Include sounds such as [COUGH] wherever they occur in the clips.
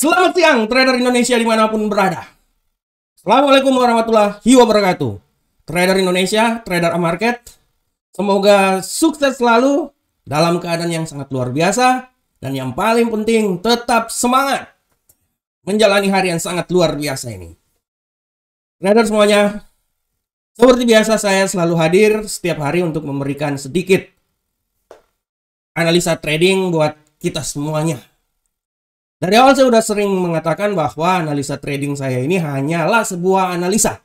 Selamat siang, trader Indonesia dimanapun berada. Assalamualaikum warahmatullahi wabarakatuh. Trader Indonesia, trader market, semoga sukses selalu dalam keadaan yang sangat luar biasa. Dan yang paling penting, tetap semangat menjalani hari yang sangat luar biasa ini. Trader semuanya, seperti biasa saya selalu hadir setiap hari untuk memberikan sedikit analisa trading buat kita semuanya dari awal saya sudah sering mengatakan bahwa analisa trading saya ini hanyalah sebuah analisa.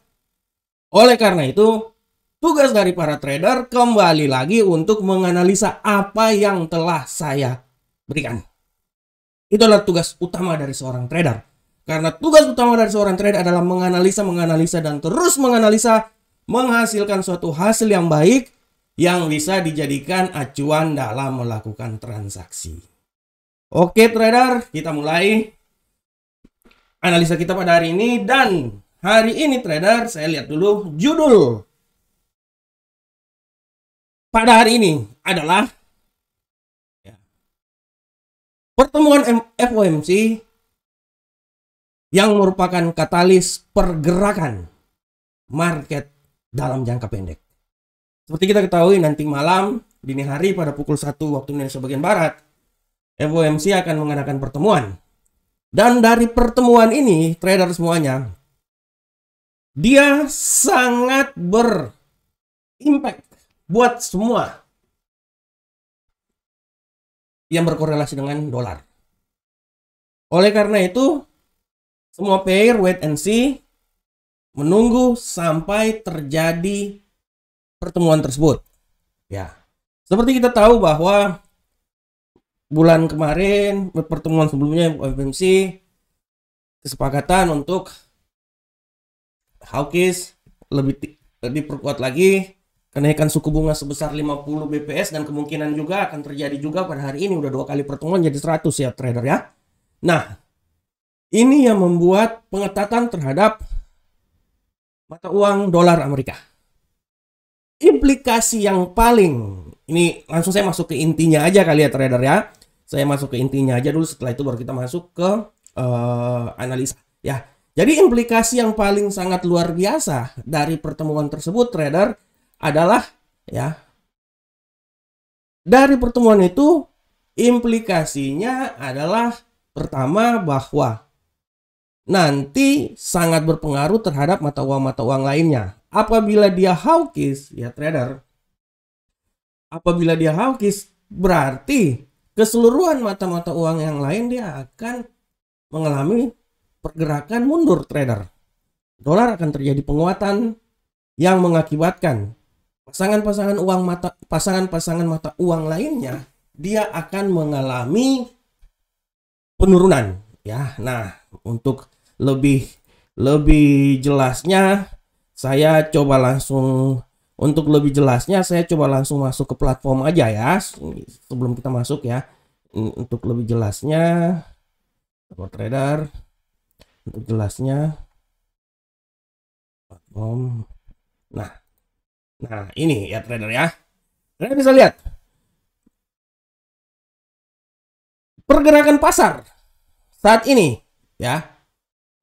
Oleh karena itu, tugas dari para trader kembali lagi untuk menganalisa apa yang telah saya berikan. Itulah tugas utama dari seorang trader. Karena tugas utama dari seorang trader adalah menganalisa, menganalisa, dan terus menganalisa, menghasilkan suatu hasil yang baik yang bisa dijadikan acuan dalam melakukan transaksi. Oke trader, kita mulai analisa kita pada hari ini dan hari ini trader saya lihat dulu judul pada hari ini adalah ya, pertemuan FOMC yang merupakan katalis pergerakan market dalam jangka pendek. Seperti kita ketahui nanti malam dini hari pada pukul 1 waktu Indonesia bagian barat FOMC akan mengadakan pertemuan. Dan dari pertemuan ini, trader semuanya, dia sangat berimpact buat semua yang berkorelasi dengan dolar. Oleh karena itu, semua pair wait and see menunggu sampai terjadi pertemuan tersebut. Ya. Seperti kita tahu bahwa bulan kemarin pertemuan sebelumnya FMC kesepakatan untuk hawkish lebih diperkuat lagi kenaikan suku bunga sebesar 50 BPS dan kemungkinan juga akan terjadi juga pada hari ini udah dua kali pertemuan jadi 100 ya trader ya. Nah, ini yang membuat pengetatan terhadap mata uang dolar Amerika. Implikasi yang paling ini langsung saya masuk ke intinya aja kali ya trader ya. Saya masuk ke intinya aja dulu setelah itu baru kita masuk ke uh, analisa ya. Jadi implikasi yang paling sangat luar biasa dari pertemuan tersebut trader adalah ya dari pertemuan itu implikasinya adalah pertama bahwa nanti sangat berpengaruh terhadap mata uang mata uang lainnya. Apabila dia hawkish ya trader apabila dia hawkish berarti keseluruhan mata-mata uang yang lain dia akan mengalami pergerakan mundur trader. Dolar akan terjadi penguatan yang mengakibatkan pasangan-pasangan uang mata pasangan-pasangan mata uang lainnya dia akan mengalami penurunan ya. Nah, untuk lebih lebih jelasnya saya coba langsung untuk lebih jelasnya saya coba langsung masuk ke platform aja ya sebelum kita masuk ya. Untuk lebih jelasnya Robot Trader untuk jelasnya platform. Nah, nah ini ya trader ya. Kalian bisa lihat pergerakan pasar saat ini ya.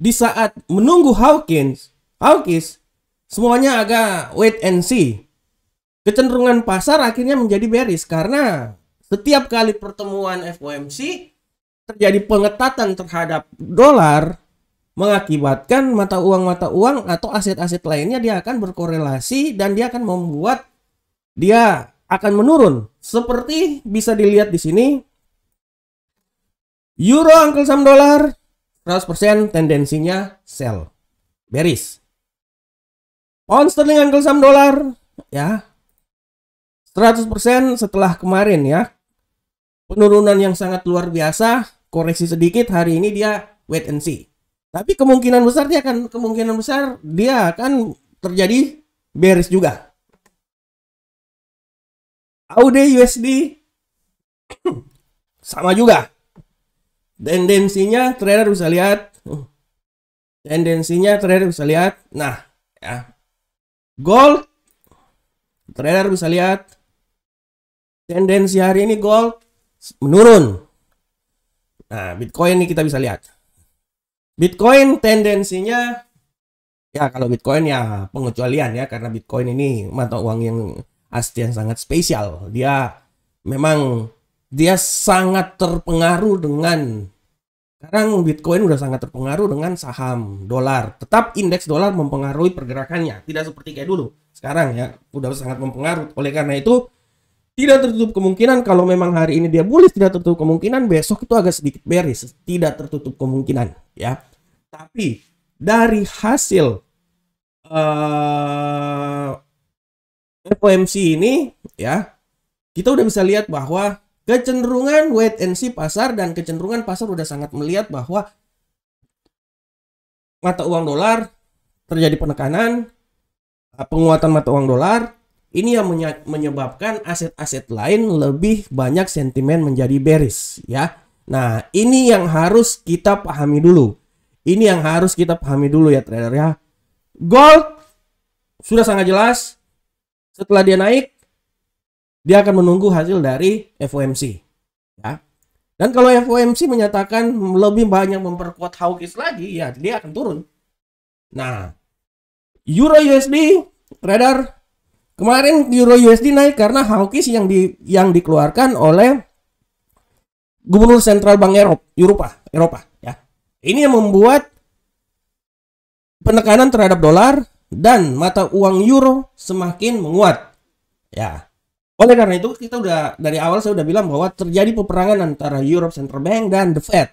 Di saat menunggu Hawkins, Hawkins semuanya agak wait and see. Kecenderungan pasar akhirnya menjadi bearish karena setiap kali pertemuan FOMC terjadi pengetatan terhadap dolar mengakibatkan mata uang mata uang atau aset-aset lainnya dia akan berkorelasi dan dia akan membuat dia akan menurun. Seperti bisa dilihat di sini Euro angkel sam dolar 100% tendensinya sell bearish. On sterling angle saham dolar ya 100% setelah kemarin ya. Penurunan yang sangat luar biasa, koreksi sedikit hari ini dia wait and see. Tapi kemungkinan besar dia akan kemungkinan besar dia akan terjadi bearish juga. AUD USD [CLEARS THROAT] sama juga. Tendensinya trader bisa lihat tendensinya trader bisa lihat. Nah, ya. Gold, trader bisa lihat tendensi hari ini gold menurun. Nah, Bitcoin ini kita bisa lihat. Bitcoin tendensinya ya kalau Bitcoin ya pengecualian ya karena Bitcoin ini mata uang yang asli yang sangat spesial. Dia memang dia sangat terpengaruh dengan sekarang Bitcoin udah sangat terpengaruh dengan saham dolar. Tetap indeks dolar mempengaruhi pergerakannya. Tidak seperti kayak dulu. Sekarang ya, udah sangat mempengaruhi. Oleh karena itu, tidak tertutup kemungkinan kalau memang hari ini dia bullish tidak tertutup kemungkinan besok itu agak sedikit bearish tidak tertutup kemungkinan ya tapi dari hasil uh, eh, FOMC ini ya kita udah bisa lihat bahwa kecenderungan wait and see pasar dan kecenderungan pasar udah sangat melihat bahwa mata uang dolar terjadi penekanan eh, penguatan mata uang dolar ini yang menyebabkan aset-aset lain lebih banyak sentimen menjadi bearish ya. Nah, ini yang harus kita pahami dulu. Ini yang harus kita pahami dulu ya trader ya. Gold sudah sangat jelas setelah dia naik dia akan menunggu hasil dari FOMC ya dan kalau FOMC menyatakan lebih banyak memperkuat hawkish lagi ya dia akan turun nah euro USD trader kemarin euro USD naik karena hawkish yang di yang dikeluarkan oleh gubernur sentral bank Eropa Eropa Eropa ya ini yang membuat penekanan terhadap dolar dan mata uang euro semakin menguat ya oleh karena itu kita udah dari awal saya udah bilang bahwa terjadi peperangan antara Europe Central Bank dan The Fed.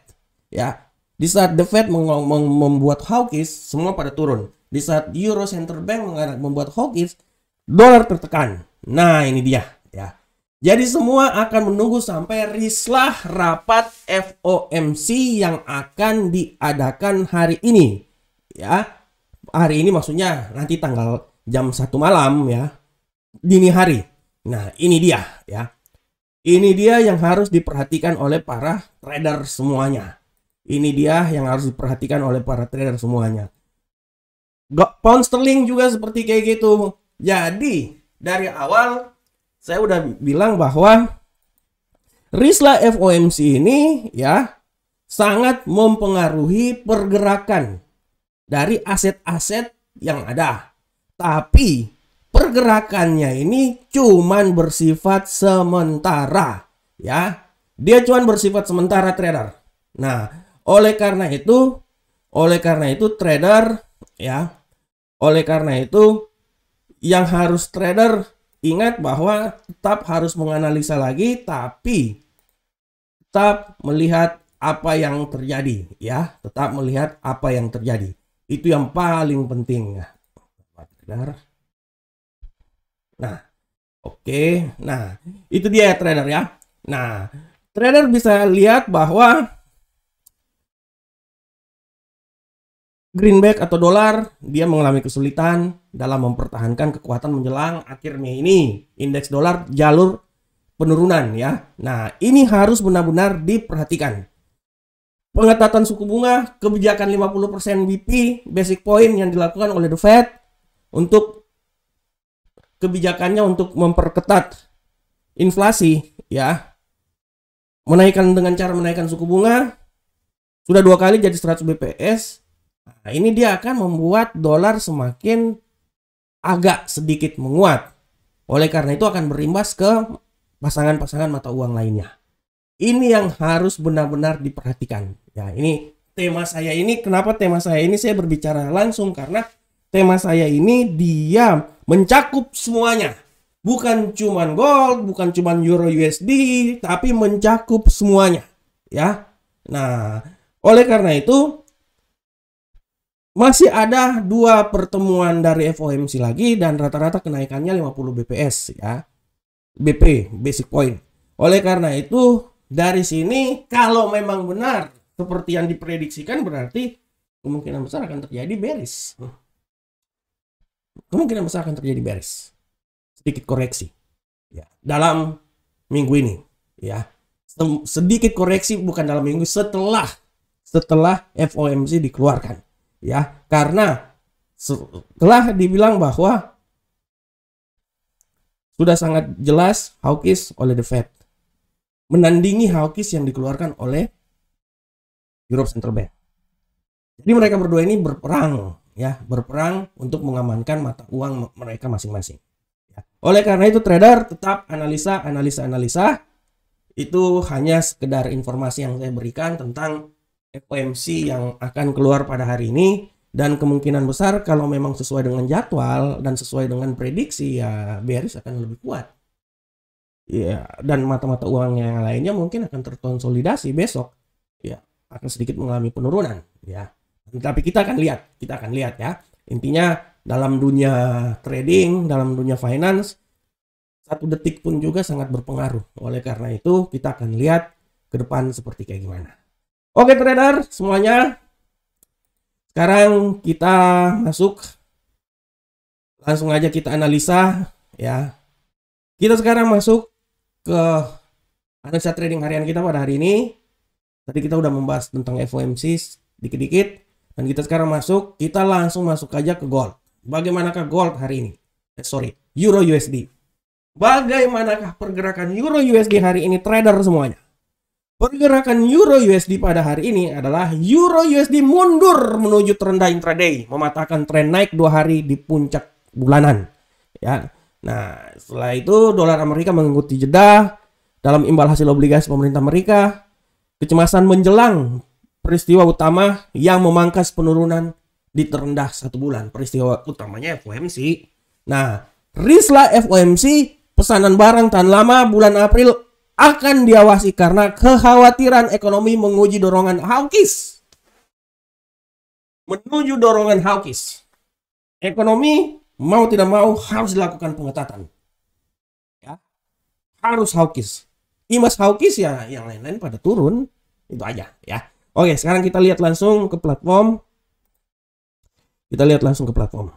Ya, di saat The Fed membuat hawkish, semua pada turun. Di saat Euro Central Bank membuat hawkish, dolar tertekan. Nah ini dia ya. Jadi semua akan menunggu sampai rislah rapat FOMC yang akan diadakan hari ini. Ya, hari ini maksudnya nanti tanggal jam satu malam ya, dini hari. Nah, ini dia ya. Ini dia yang harus diperhatikan oleh para trader semuanya. Ini dia yang harus diperhatikan oleh para trader semuanya. Pound sterling juga seperti kayak gitu. Jadi, dari awal saya udah bilang bahwa Risla FOMC ini ya sangat mempengaruhi pergerakan dari aset-aset yang ada. Tapi pergerakannya ini cuman bersifat sementara ya. Dia cuman bersifat sementara trader. Nah, oleh karena itu oleh karena itu trader ya. Oleh karena itu yang harus trader ingat bahwa tetap harus menganalisa lagi tapi tetap melihat apa yang terjadi ya, tetap melihat apa yang terjadi. Itu yang paling penting ya. Nah, oke. Okay. Nah, itu dia ya trader ya. Nah, trader bisa lihat bahwa greenback atau dolar dia mengalami kesulitan dalam mempertahankan kekuatan menjelang akhir Mei ini. Indeks dolar jalur penurunan ya. Nah, ini harus benar-benar diperhatikan. Pengetatan suku bunga, kebijakan 50% BP, basic point yang dilakukan oleh The Fed untuk kebijakannya untuk memperketat inflasi ya menaikkan dengan cara menaikkan suku bunga sudah dua kali jadi 100 BPS nah, ini dia akan membuat dolar semakin agak sedikit menguat oleh karena itu akan berimbas ke pasangan-pasangan mata uang lainnya ini yang harus benar-benar diperhatikan ya ini tema saya ini kenapa tema saya ini saya berbicara langsung karena tema saya ini diam mencakup semuanya. Bukan cuman gold, bukan cuman euro USD, tapi mencakup semuanya, ya. Nah, oleh karena itu masih ada dua pertemuan dari FOMC lagi dan rata-rata kenaikannya 50 BPS ya. BP, basic point. Oleh karena itu, dari sini kalau memang benar seperti yang diprediksikan berarti kemungkinan besar akan terjadi bearish kemungkinan besar akan terjadi beres. Sedikit koreksi. Ya, dalam minggu ini, ya. Sedikit koreksi bukan dalam minggu setelah setelah FOMC dikeluarkan, ya. Karena setelah dibilang bahwa sudah sangat jelas hawkish oleh the Fed menandingi hawkish yang dikeluarkan oleh Europe Central Bank. Jadi mereka berdua ini berperang ya berperang untuk mengamankan mata uang mereka masing-masing. Ya. Oleh karena itu trader tetap analisa, analisa, analisa itu hanya sekedar informasi yang saya berikan tentang FOMC yang akan keluar pada hari ini dan kemungkinan besar kalau memang sesuai dengan jadwal dan sesuai dengan prediksi ya bearish akan lebih kuat. Ya, dan mata-mata uang yang lainnya mungkin akan terkonsolidasi besok. Ya, akan sedikit mengalami penurunan, ya. Tapi kita akan lihat, kita akan lihat ya. Intinya dalam dunia trading, dalam dunia finance, satu detik pun juga sangat berpengaruh. Oleh karena itu, kita akan lihat ke depan seperti kayak gimana. Oke trader semuanya, sekarang kita masuk langsung aja kita analisa ya. Kita sekarang masuk ke analisa trading harian kita pada hari ini. Tadi kita udah membahas tentang FOMC sedikit-sedikit. Dan kita sekarang masuk, kita langsung masuk aja ke gold. Bagaimanakah gold hari ini? Eh, sorry, Euro USD. Bagaimanakah pergerakan Euro USD hari ini trader semuanya? Pergerakan Euro USD pada hari ini adalah Euro USD mundur menuju terendah intraday, mematahkan tren naik dua hari di puncak bulanan. Ya, nah setelah itu dolar Amerika mengikuti jeda dalam imbal hasil obligasi pemerintah Amerika, kecemasan menjelang peristiwa utama yang memangkas penurunan di terendah satu bulan. Peristiwa utamanya FOMC. Nah, Risla FOMC pesanan barang tahan lama bulan April akan diawasi karena kekhawatiran ekonomi menguji dorongan hawkish. Menuju dorongan hawkish. Ekonomi mau tidak mau harus dilakukan pengetatan. Ya. Harus hawkish. Imas hawkish ya yang lain-lain pada turun. Itu aja ya. Oke, sekarang kita lihat langsung ke platform. Kita lihat langsung ke platform.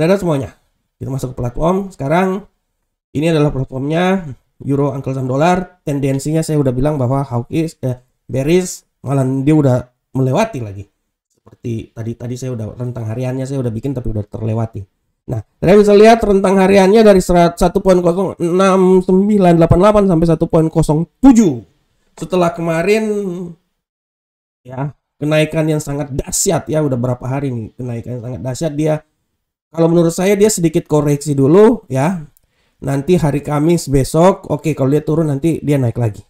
Ada semuanya. Kita masuk ke platform. Sekarang ini adalah platformnya Euro Uncle Sam Dollar. Tendensinya saya udah bilang bahwa hawkish, eh, bearish, malah dia udah melewati lagi. Seperti tadi tadi saya udah rentang hariannya saya udah bikin tapi udah terlewati. Nah, kalian bisa lihat rentang hariannya dari 1.06988 sampai 1.07 setelah kemarin ya kenaikan yang sangat dahsyat ya udah berapa hari nih kenaikan yang sangat dahsyat dia kalau menurut saya dia sedikit koreksi dulu ya nanti hari Kamis besok oke okay, kalau dia turun nanti dia naik lagi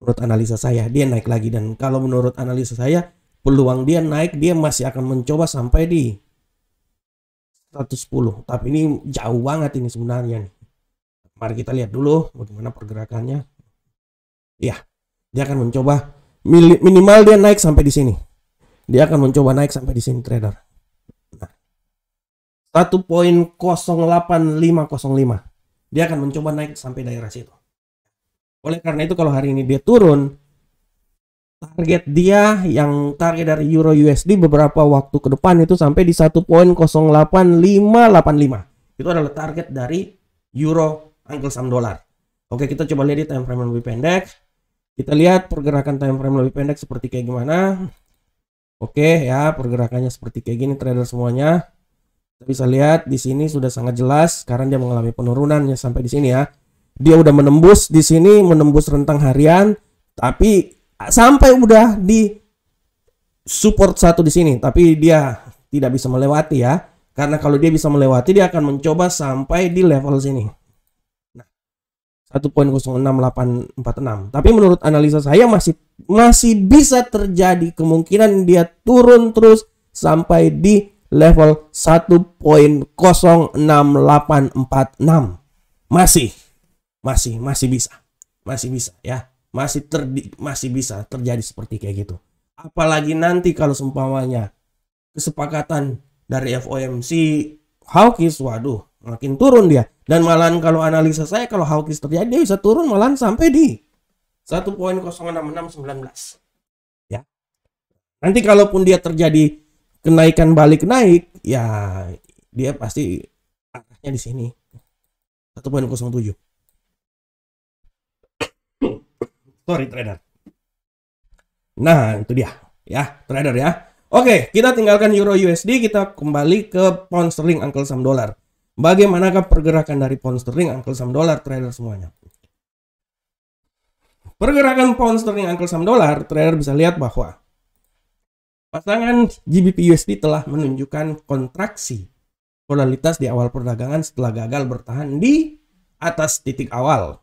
menurut analisa saya dia naik lagi dan kalau menurut analisa saya peluang dia naik dia masih akan mencoba sampai di 110 tapi ini jauh banget ini sebenarnya nih mari kita lihat dulu bagaimana pergerakannya Ya, dia akan mencoba minimal dia naik sampai di sini. Dia akan mencoba naik sampai di sini trader. Nah, 1.08505. Dia akan mencoba naik sampai daerah situ. Oleh karena itu kalau hari ini dia turun, target dia yang target dari Euro USD beberapa waktu ke depan itu sampai di satu 1.08585. Itu adalah target dari Euro Sam dolar. Oke, kita coba lihat di time frame yang lebih pendek. Kita lihat pergerakan time frame lebih pendek seperti kayak gimana. Oke ya, pergerakannya seperti kayak gini trader semuanya. Kita bisa lihat di sini sudah sangat jelas sekarang dia mengalami penurunannya sampai di sini ya. Dia udah menembus di sini menembus rentang harian tapi sampai udah di support satu di sini tapi dia tidak bisa melewati ya. Karena kalau dia bisa melewati dia akan mencoba sampai di level sini. 1.06846. Tapi menurut analisa saya masih masih bisa terjadi kemungkinan dia turun terus sampai di level 1.06846. Masih masih masih bisa. Masih bisa ya. Masih ter masih bisa terjadi seperti kayak gitu. Apalagi nanti kalau sempawanya kesepakatan dari FOMC Hawkins waduh makin turun dia dan malahan kalau analisa saya kalau hawkish terjadi dia bisa turun malahan sampai di 1.06619. Ya. Nanti kalaupun dia terjadi kenaikan balik naik, ya dia pasti arahnya di sini. 1.07. Sorry trader. Nah, itu dia ya, trader ya. Oke, kita tinggalkan euro USD, kita kembali ke pound sterling uncle Sam dollar bagaimanakah pergerakan dari pound sterling, uncle Sam dollar, trader semuanya. Pergerakan pound sterling, uncle Sam dollar, trader bisa lihat bahwa pasangan GBP USD telah menunjukkan kontraksi volatilitas di awal perdagangan setelah gagal bertahan di atas titik awal.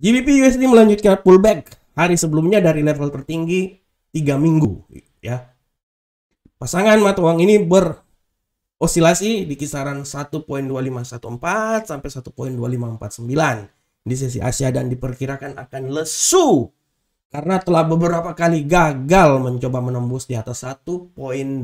GBP USD melanjutkan pullback hari sebelumnya dari level tertinggi 3 minggu ya. Pasangan mata uang ini ber Osilasi di kisaran 1.2514 sampai 1.2549 di sesi Asia dan diperkirakan akan lesu karena telah beberapa kali gagal mencoba menembus di atas 1.2550.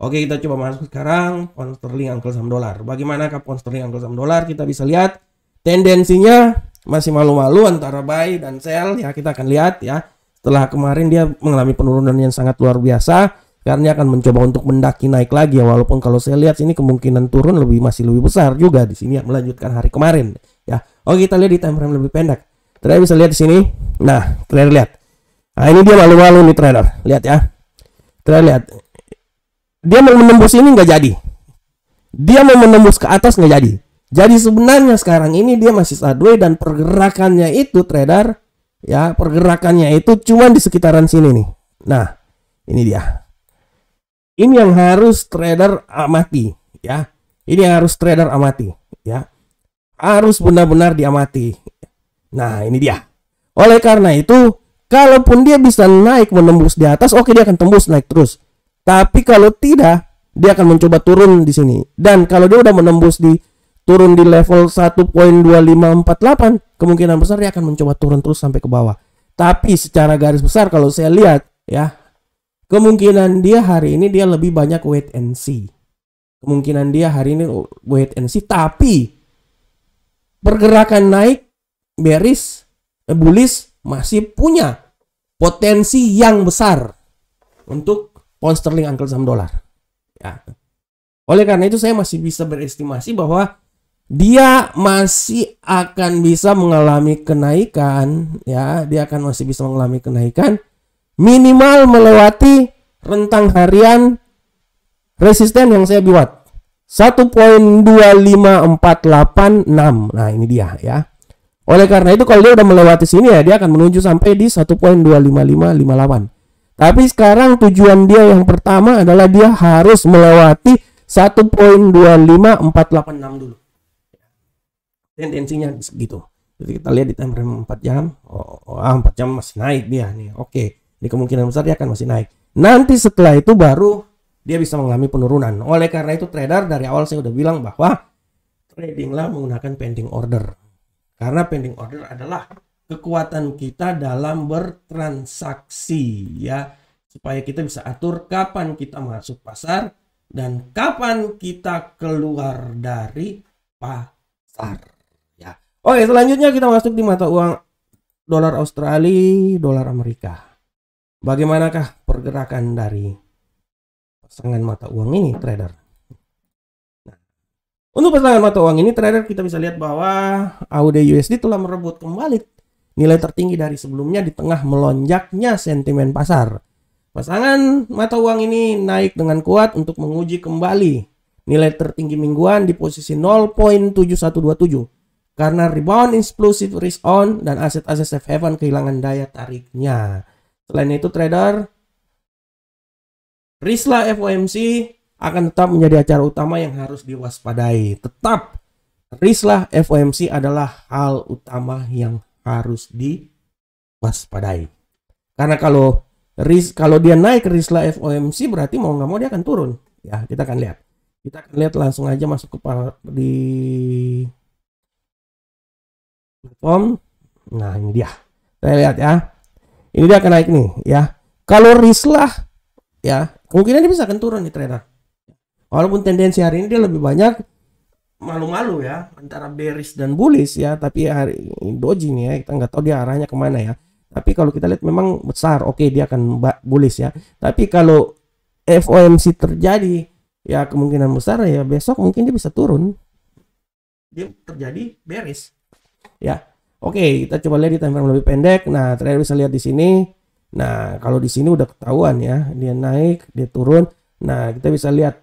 Oke, kita coba masuk sekarang pound sterling angle saham dolar. kap pound sterling angle saham dolar? Kita bisa lihat tendensinya masih malu-malu antara buy dan sell ya kita akan lihat ya. Setelah kemarin dia mengalami penurunan yang sangat luar biasa karena akan mencoba untuk mendaki naik lagi ya walaupun kalau saya lihat sini kemungkinan turun lebih masih lebih besar juga di sini ya melanjutkan hari kemarin ya oke oh, kita lihat di time frame lebih pendek trader bisa lihat di sini nah trader lihat nah ini dia malu-malu nih trader lihat ya trader lihat dia mau menembus ini nggak jadi dia mau menembus ke atas nggak jadi jadi sebenarnya sekarang ini dia masih sideways dan pergerakannya itu trader ya pergerakannya itu cuman di sekitaran sini nih. Nah, ini dia. Ini yang harus trader amati, ya. Ini yang harus trader amati, ya. Harus benar-benar diamati. Nah, ini dia. Oleh karena itu, kalaupun dia bisa naik menembus di atas, oke dia akan tembus naik terus. Tapi kalau tidak, dia akan mencoba turun di sini. Dan kalau dia udah menembus di turun di level 1.2548, kemungkinan besar dia akan mencoba turun terus sampai ke bawah. Tapi secara garis besar kalau saya lihat ya, Kemungkinan dia hari ini dia lebih banyak wait and see. Kemungkinan dia hari ini wait and see. Tapi pergerakan naik beris eh, bullish masih punya potensi yang besar untuk pound sterling uncle saham dolar. Ya. Oleh karena itu saya masih bisa berestimasi bahwa dia masih akan bisa mengalami kenaikan ya, dia akan masih bisa mengalami kenaikan minimal melewati rentang harian resisten yang saya buat 1.25486 nah ini dia ya oleh karena itu kalau dia udah melewati sini ya dia akan menuju sampai di 1.25558 tapi sekarang tujuan dia yang pertama adalah dia harus melewati 1.25486 dulu tendensinya segitu jadi kita lihat di time frame 4 jam oh, oh 4 ah, jam masih naik dia nih oke okay. Jadi kemungkinan besar dia akan masih naik. Nanti setelah itu baru dia bisa mengalami penurunan. Oleh karena itu trader dari awal saya udah bilang bahwa tradinglah menggunakan pending order. Karena pending order adalah kekuatan kita dalam bertransaksi ya supaya kita bisa atur kapan kita masuk pasar dan kapan kita keluar dari pasar ya. Oke, selanjutnya kita masuk di mata uang dolar Australia, dolar Amerika. Bagaimanakah pergerakan dari pasangan mata uang ini, trader? Nah, untuk pasangan mata uang ini, trader kita bisa lihat bahwa AUD USD telah merebut kembali nilai tertinggi dari sebelumnya di tengah melonjaknya sentimen pasar. Pasangan mata uang ini naik dengan kuat untuk menguji kembali nilai tertinggi mingguan di posisi 0.7127 karena rebound explosive risk on dan aset-aset safe haven kehilangan daya tariknya. Selain itu trader Risla FOMC akan tetap menjadi acara utama yang harus diwaspadai. Tetap Risla FOMC adalah hal utama yang harus diwaspadai. Karena kalau ris kalau dia naik Risla FOMC berarti mau nggak mau dia akan turun. Ya, kita akan lihat. Kita akan lihat langsung aja masuk ke di platform. Nah, ini dia. Saya lihat ya ini dia akan naik nih ya kalau lah, ya kemungkinan dia bisa akan turun nih trader walaupun tendensi hari ini dia lebih banyak malu-malu ya antara bearish dan bullish ya tapi ya hari doji nih ya kita nggak tahu dia arahnya kemana ya tapi kalau kita lihat memang besar oke okay, dia akan bullish ya tapi kalau FOMC terjadi ya kemungkinan besar ya besok mungkin dia bisa turun dia terjadi bearish ya Oke, kita coba lihat di time frame lebih pendek. Nah, trader bisa lihat di sini. Nah, kalau di sini udah ketahuan ya, dia naik, dia turun. Nah, kita bisa lihat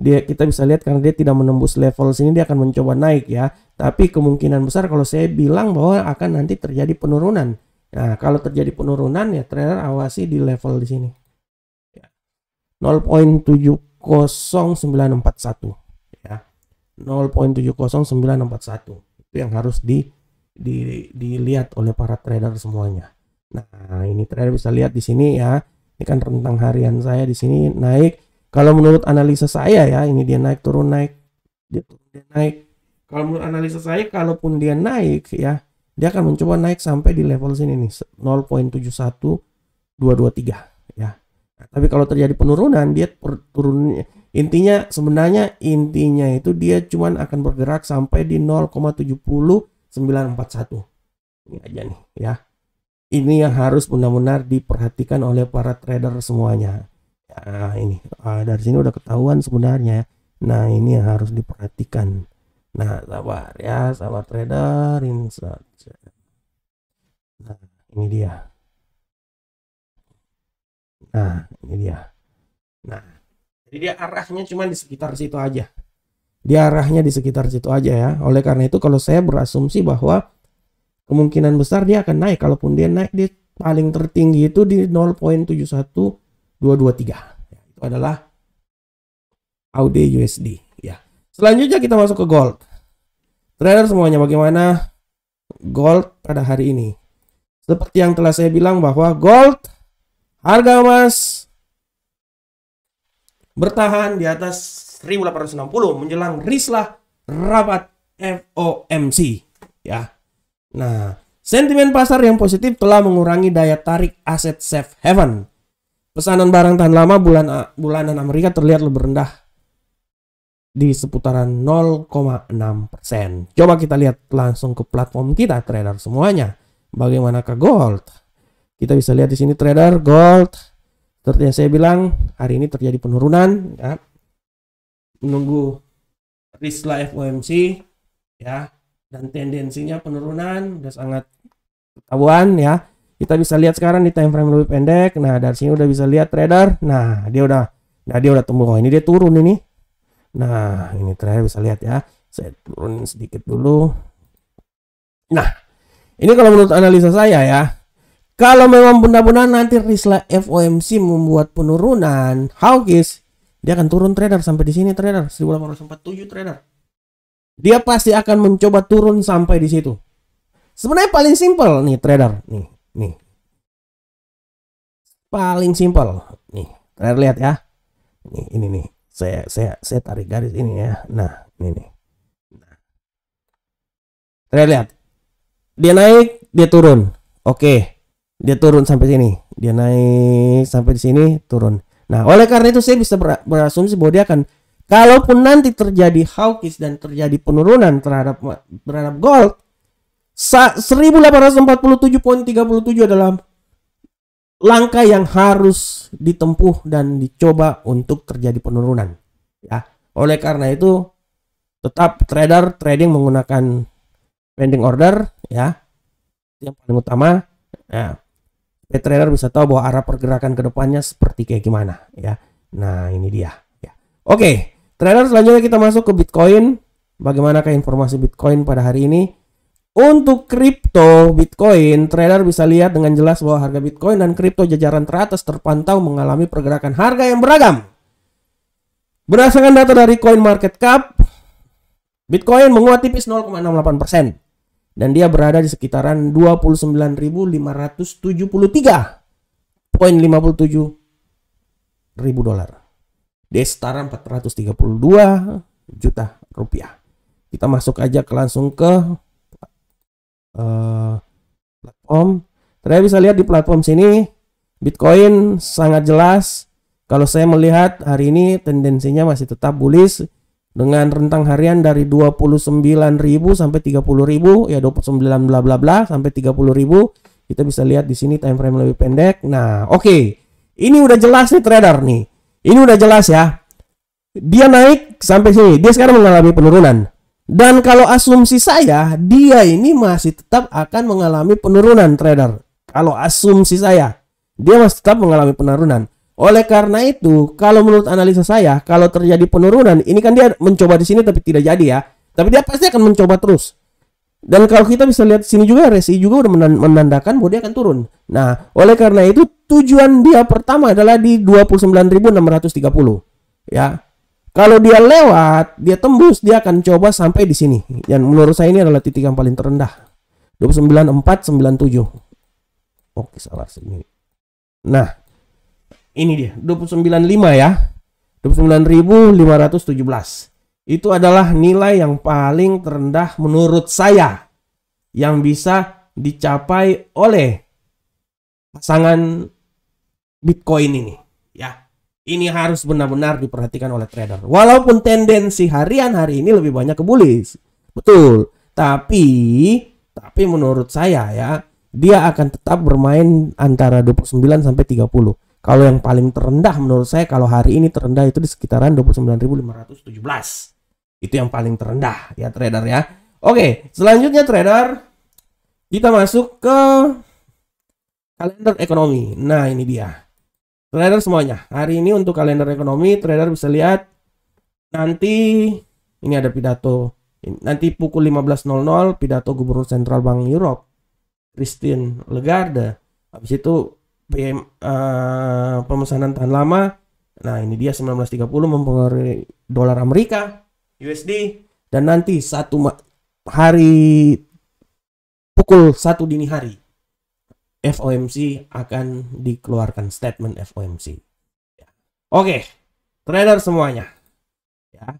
dia kita bisa lihat karena dia tidak menembus level sini dia akan mencoba naik ya. Tapi kemungkinan besar kalau saya bilang bahwa akan nanti terjadi penurunan. Nah, kalau terjadi penurunan ya trader awasi di level di sini. 0.70941 ya. 0.70941 ya. itu yang harus di di, dilihat oleh para trader semuanya. Nah, ini trader bisa lihat di sini ya. Ini kan rentang harian saya di sini naik. Kalau menurut analisa saya ya, ini dia naik turun naik, dia turun dia naik. Kalau menurut analisa saya, kalaupun dia naik ya, dia akan mencoba naik sampai di level sini nih 0.71223 ya. Nah, tapi kalau terjadi penurunan, dia turun intinya sebenarnya intinya itu dia cuman akan bergerak sampai di 0,70 941 ini aja nih ya ini yang harus benar-benar diperhatikan oleh para trader semuanya nah ini ah, dari sini udah ketahuan sebenarnya nah ini yang harus diperhatikan nah sabar ya sabar trader saja nah ini dia nah ini dia nah jadi dia arahnya cuma di sekitar situ aja di arahnya di sekitar situ aja ya. Oleh karena itu kalau saya berasumsi bahwa kemungkinan besar dia akan naik. Kalaupun dia naik dia paling tertinggi itu di 0.71223. Itu adalah AUD USD ya. Selanjutnya kita masuk ke gold. Trader semuanya bagaimana gold pada hari ini? Seperti yang telah saya bilang bahwa gold harga emas bertahan di atas 1860 menjelang rislah rapat FOMC ya. Nah, sentimen pasar yang positif telah mengurangi daya tarik aset safe haven. Pesanan barang tahan lama bulan bulanan Amerika terlihat lebih rendah di seputaran 0,6 Coba kita lihat langsung ke platform kita trader semuanya. Bagaimana ke gold? Kita bisa lihat di sini trader gold. Seperti yang saya bilang, hari ini terjadi penurunan. Ya menunggu risla FOMC ya dan tendensinya penurunan udah sangat ketahuan ya kita bisa lihat sekarang di time frame lebih pendek nah dari sini udah bisa lihat trader nah dia udah nah dia udah tumbuh oh, ini dia turun ini nah ini trader bisa lihat ya saya turun sedikit dulu nah ini kalau menurut analisa saya ya kalau memang benar-benar nanti Risla FOMC membuat penurunan hawkish dia akan turun trader sampai di sini trader 1847 trader. Dia pasti akan mencoba turun sampai di situ. Sebenarnya paling simpel nih trader, nih, nih. Paling simpel. Nih, trader lihat ya. Nih, ini nih. Saya saya saya tarik garis ini ya. Nah, ini nih. Nah. Trader lihat. Dia naik, dia turun. Oke. Dia turun sampai sini. Dia naik sampai di sini, turun Nah, oleh karena itu saya bisa berasumsi bahwa dia akan kalaupun nanti terjadi hawkish dan terjadi penurunan terhadap terhadap gold 1847.37 adalah langkah yang harus ditempuh dan dicoba untuk terjadi penurunan. Ya, oleh karena itu tetap trader trading menggunakan pending order ya yang paling utama ya Pay trader bisa tahu bahwa arah pergerakan ke depannya seperti kayak gimana ya. Nah, ini dia ya. Oke, okay, trader selanjutnya kita masuk ke Bitcoin. Bagaimana ke informasi Bitcoin pada hari ini? Untuk kripto Bitcoin, trader bisa lihat dengan jelas bahwa harga Bitcoin dan kripto jajaran teratas terpantau mengalami pergerakan harga yang beragam. Berdasarkan data dari Coin Market Cap, Bitcoin menguat tipis 0,68% dan dia berada di sekitaran 29.573.57 poin ribu dolar. Dia setara 432 juta rupiah. Kita masuk aja ke langsung ke uh, platform. Ternyata bisa lihat di platform sini Bitcoin sangat jelas. Kalau saya melihat hari ini tendensinya masih tetap bullish dengan rentang harian dari 29.000 sampai 30.000 ya 29 bla bla bla sampai 30.000 kita bisa lihat di sini time frame lebih pendek nah oke okay. ini udah jelas nih trader nih ini udah jelas ya dia naik sampai sini dia sekarang mengalami penurunan dan kalau asumsi saya dia ini masih tetap akan mengalami penurunan trader kalau asumsi saya dia masih tetap mengalami penurunan oleh karena itu, kalau menurut analisa saya, kalau terjadi penurunan, ini kan dia mencoba di sini tapi tidak jadi ya. Tapi dia pasti akan mencoba terus. Dan kalau kita bisa lihat sini juga RSI juga udah menandakan bahwa dia akan turun. Nah, oleh karena itu tujuan dia pertama adalah di 29.630 ya. Kalau dia lewat, dia tembus, dia akan coba sampai di sini. Yang menurut saya ini adalah titik yang paling terendah. 29497. Oke, salah sini. Nah, ini dia 29.5 ya 29.517 itu adalah nilai yang paling terendah menurut saya yang bisa dicapai oleh pasangan Bitcoin ini ya ini harus benar-benar diperhatikan oleh trader walaupun tendensi harian hari ini lebih banyak ke bullish betul tapi tapi menurut saya ya dia akan tetap bermain antara 29 sampai 30 kalau yang paling terendah menurut saya kalau hari ini terendah itu di sekitaran 29.517. Itu yang paling terendah ya trader ya. Oke, selanjutnya trader kita masuk ke kalender ekonomi. Nah, ini dia. Trader semuanya. Hari ini untuk kalender ekonomi trader bisa lihat nanti ini ada pidato nanti pukul 15.00 pidato Gubernur Sentral Bank Eropa Christine Lagarde. Habis itu PM, uh, eh, pemesanan tahan lama. Nah, ini dia 1930 mempengaruhi dolar Amerika, USD dan nanti satu hari pukul satu dini hari FOMC akan dikeluarkan statement FOMC. Ya. Oke, okay. trader semuanya. Ya.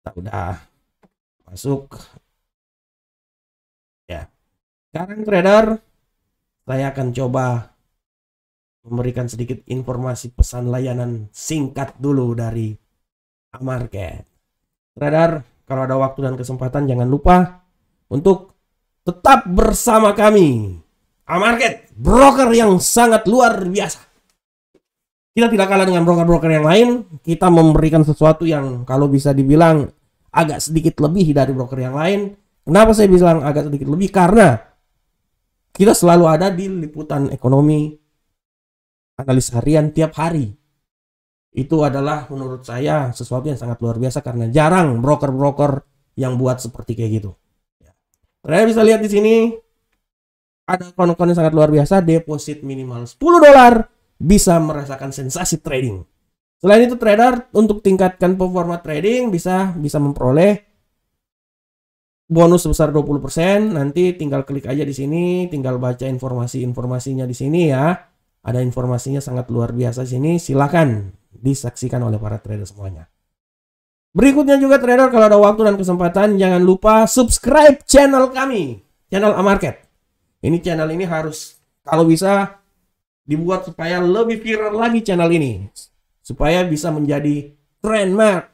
Kita udah masuk. Ya. Sekarang trader saya akan coba memberikan sedikit informasi pesan layanan singkat dulu dari Amarket. Radar, kalau ada waktu dan kesempatan jangan lupa untuk tetap bersama kami. Amarket, broker yang sangat luar biasa. Kita tidak kalah dengan broker-broker yang lain, kita memberikan sesuatu yang kalau bisa dibilang agak sedikit lebih dari broker yang lain. Kenapa saya bilang agak sedikit lebih? Karena kita selalu ada di liputan ekonomi, analis harian tiap hari itu adalah menurut saya sesuatu yang sangat luar biasa karena jarang broker-broker yang buat seperti kayak gitu. Kalian bisa lihat di sini ada konon-konon yang sangat luar biasa, deposit minimal 10 dolar bisa merasakan sensasi trading. Selain itu trader untuk tingkatkan performa trading bisa bisa memperoleh bonus sebesar 20%. Nanti tinggal klik aja di sini, tinggal baca informasi-informasinya di sini ya. Ada informasinya sangat luar biasa sini. Silakan disaksikan oleh para trader semuanya. Berikutnya juga trader kalau ada waktu dan kesempatan jangan lupa subscribe channel kami, channel Amarket. Ini channel ini harus kalau bisa dibuat supaya lebih viral lagi channel ini. Supaya bisa menjadi trend mark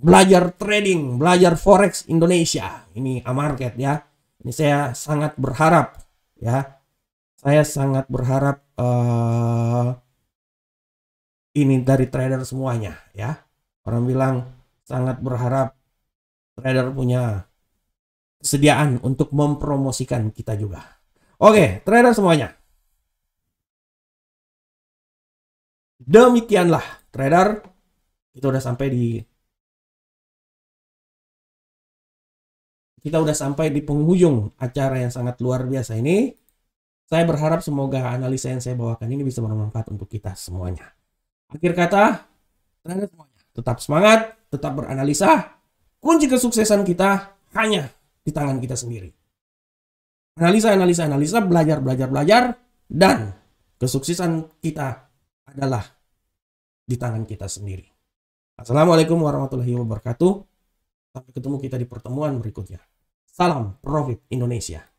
belajar trading, belajar forex Indonesia. Ini Amarket ya. Ini saya sangat berharap ya saya sangat berharap uh, ini dari trader semuanya ya. Orang bilang sangat berharap trader punya kesediaan untuk mempromosikan kita juga. Oke, trader semuanya. Demikianlah trader kita udah sampai di kita udah sampai di penghujung acara yang sangat luar biasa ini. Saya berharap semoga analisa yang saya bawakan ini bisa bermanfaat untuk kita semuanya. Akhir kata, terhadap semuanya. Tetap semangat, tetap beranalisa. Kunci kesuksesan kita hanya di tangan kita sendiri. Analisa, analisa, analisa, belajar, belajar, belajar, dan kesuksesan kita adalah di tangan kita sendiri. Assalamualaikum warahmatullahi wabarakatuh. Sampai ketemu kita di pertemuan berikutnya. Salam Profit Indonesia.